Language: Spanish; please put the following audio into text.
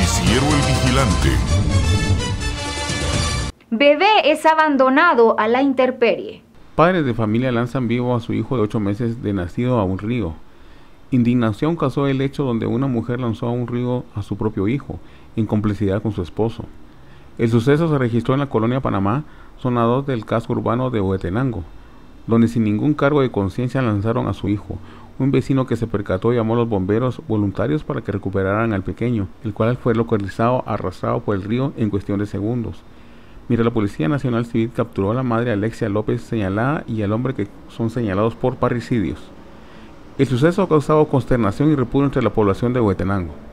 Noticiero El Vigilante. Bebé es abandonado a la intemperie. Padres de familia lanzan vivo a su hijo de ocho meses de nacido a un río. Indignación causó el hecho donde una mujer lanzó a un río a su propio hijo, en complicidad con su esposo. El suceso se registró en la colonia Panamá, zona 2 del casco urbano de Huetenango, donde sin ningún cargo de conciencia lanzaron a su hijo, un vecino que se percató llamó a los bomberos voluntarios para que recuperaran al pequeño, el cual fue localizado arrasado por el río en cuestión de segundos. Mientras la Policía Nacional Civil capturó a la madre Alexia López señalada y al hombre que son señalados por parricidios. El suceso ha causado consternación y repudio entre la población de Huetenango.